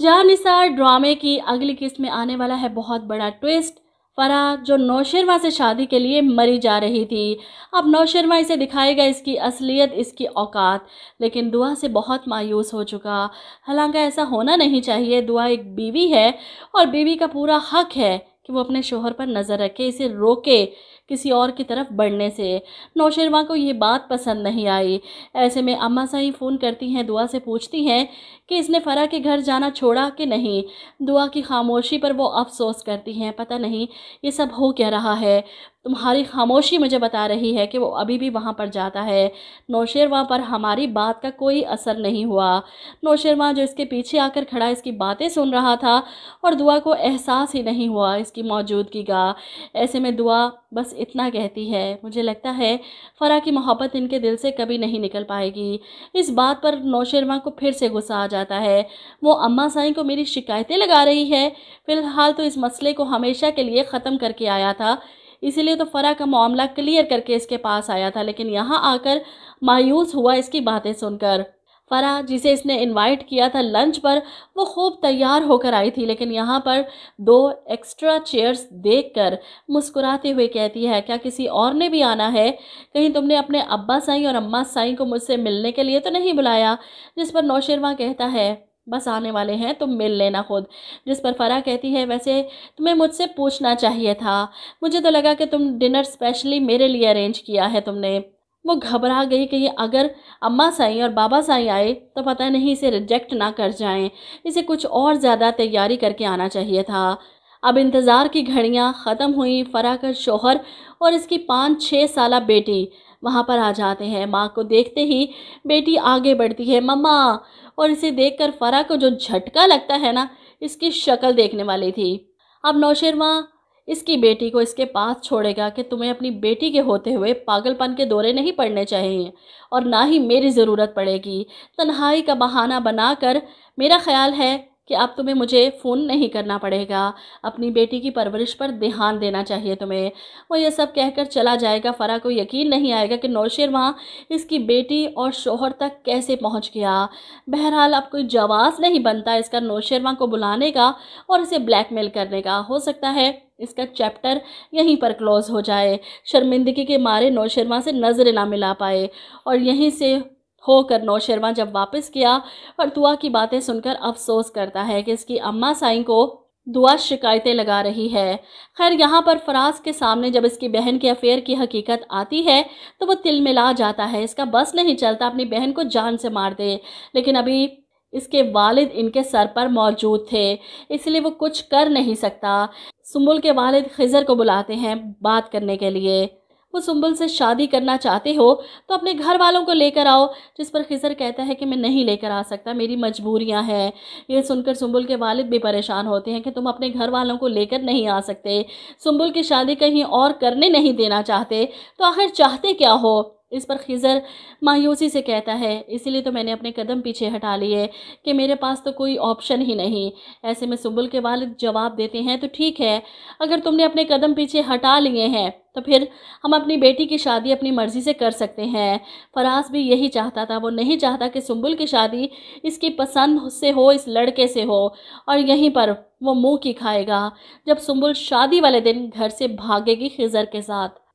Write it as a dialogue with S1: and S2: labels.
S1: जानिसार ड्रामे की अगली किस्त में आने वाला है बहुत बड़ा ट्विस्ट फराह जो नौशरवा से शादी के लिए मरी जा रही थी अब नौशरवा इसे दिखाएगा इसकी असलियत इसकी औकात लेकिन दुआ से बहुत मायूस हो चुका हालांकि ऐसा होना नहीं चाहिए दुआ एक बीवी है और बीवी का पूरा हक है कि वो अपने शोहर पर नज़र रखे इसे रोके किसी और की तरफ बढ़ने से नौशेरवा को ये बात पसंद नहीं आई ऐसे में अम्मा साई फ़ोन करती हैं दुआ से पूछती हैं कि इसने फ़रा के घर जाना छोड़ा कि नहीं दुआ की खामोशी पर वो अफसोस करती हैं पता नहीं ये सब हो क्या रहा है तुम्हारी खामोशी मुझे बता रही है कि वो अभी भी वहाँ पर जाता है नौशेरवा पर हमारी बात का कोई असर नहीं हुआ नौशेरवा जो इसके पीछे आकर खड़ा इसकी बातें सुन रहा था और दुआ को एहसास ही नहीं हुआ इसकी मौजूदगी का ऐसे में दुआ बस इतना कहती है मुझे लगता है फ़रा की मोहब्बत इनके दिल से कभी नहीं निकल पाएगी इस बात पर नौशेरवा को फिर से गुस्सा आ जाता है वो अम्मा साई को मेरी शिकायतें लगा रही है फ़िलहाल तो इस मसले को हमेशा के लिए ख़त्म करके आया था इसीलिए तो फ़रा का मामला क्लियर करके इसके पास आया था लेकिन यहाँ आकर मायूस हुआ इसकी बातें सुनकर फरा जिसे इसने इनवाइट किया था लंच पर वो खूब तैयार होकर आई थी लेकिन यहाँ पर दो एक्स्ट्रा चेयर्स देखकर मुस्कुराते हुए कहती है क्या किसी और ने भी आना है कहीं तुमने अपने अब्बा साई और अम्मा साई को मुझसे मिलने के लिए तो नहीं बुलाया जिस पर नौशरमा कहता है बस आने वाले हैं तुम मिल लेना खुद जिस पर फ़रा कहती है वैसे तुम्हें मुझसे पूछना चाहिए था मुझे तो लगा कि तुम डिनर स्पेशली मेरे लिए अरेंज किया है तुमने वो घबरा गई कि ये अगर अम्मा साई और बाबा साई आए तो पता नहीं इसे रिजेक्ट ना कर जाएं इसे कुछ और ज़्यादा तैयारी करके आना चाहिए था अब इंतज़ार की घड़ियाँ ख़त्म हुई फरा कर शोहर और इसकी पाँच छः साल बेटी वहाँ पर आ जाते हैं माँ को देखते ही बेटी आगे बढ़ती है मम्मा और इसे देखकर फरा को जो झटका लगता है ना इसकी शक्ल देखने वाली थी अब नौशेर इसकी बेटी को इसके पास छोड़ेगा कि तुम्हें अपनी बेटी के होते हुए पागलपन के दौरे नहीं पड़ने चाहिए और ना ही मेरी ज़रूरत पड़ेगी तन्हाई का बहाना बनाकर मेरा ख्याल है कि अब तुम्हें मुझे फ़ोन नहीं करना पड़ेगा अपनी बेटी की परवरिश पर ध्यान देना चाहिए तुम्हें वो ये सब कहकर चला जाएगा फ़रा को यकीन नहीं आएगा कि नौशेर वहाँ इसकी बेटी और शोहर तक कैसे पहुँच गया बहरहाल अब कोई जवाब नहीं बनता इसका नौशेरवा को बुलाने का और इसे ब्लैकमेल करने का हो सकता है इसका चैप्टर यहीं पर क्लोज़ हो जाए शर्मिंदगी के मारे नौशेरवा से नज़र ना मिला पाए और यहीं से होकर नौ जब वापस किया और दुआ की बातें सुनकर अफसोस करता है कि इसकी अम्मा साईं को दुआ शिकायतें लगा रही है खैर यहाँ पर फराज के सामने जब इसकी बहन के अफेयर की हकीकत आती है तो वो तिल मिला जाता है इसका बस नहीं चलता अपनी बहन को जान से मार दे लेकिन अभी इसके वालिद इनके सर पर मौजूद थे इसलिए वो कुछ कर नहीं सकता सुम्बुल के वालिद खिजर को बुलाते हैं बात करने के लिए वो उम्बुल से शादी करना चाहते हो तो अपने घर वालों को लेकर आओ जिस पर खिजर कहता है कि मैं नहीं लेकर आ सकता मेरी मजबूरियाँ हैं ये सुनकर सुम्बुल के वालिद भी परेशान होते हैं कि तुम अपने घर वालों को लेकर नहीं आ सकते सुम्बुल की शादी कहीं और करने नहीं देना चाहते तो आखिर चाहते क्या हो इस पर खिज़र मायूसी से कहता है इसीलिए तो मैंने अपने कदम पीछे हटा लिए कि मेरे पास तो कोई ऑप्शन ही नहीं ऐसे में सुबुल के वालिद जवाब देते हैं तो ठीक है अगर तुमने अपने कदम पीछे हटा लिए हैं तो फिर हम अपनी बेटी की शादी अपनी मर्ज़ी से कर सकते हैं फराज भी यही चाहता था वो नहीं चाहता कि सुबुल की शादी इसकी पसंद से हो इस लड़के से हो और यहीं पर वो मुँह की खाएगा जब सुबुल शादी वाले दिन घर से भागेगी खिज़र के साथ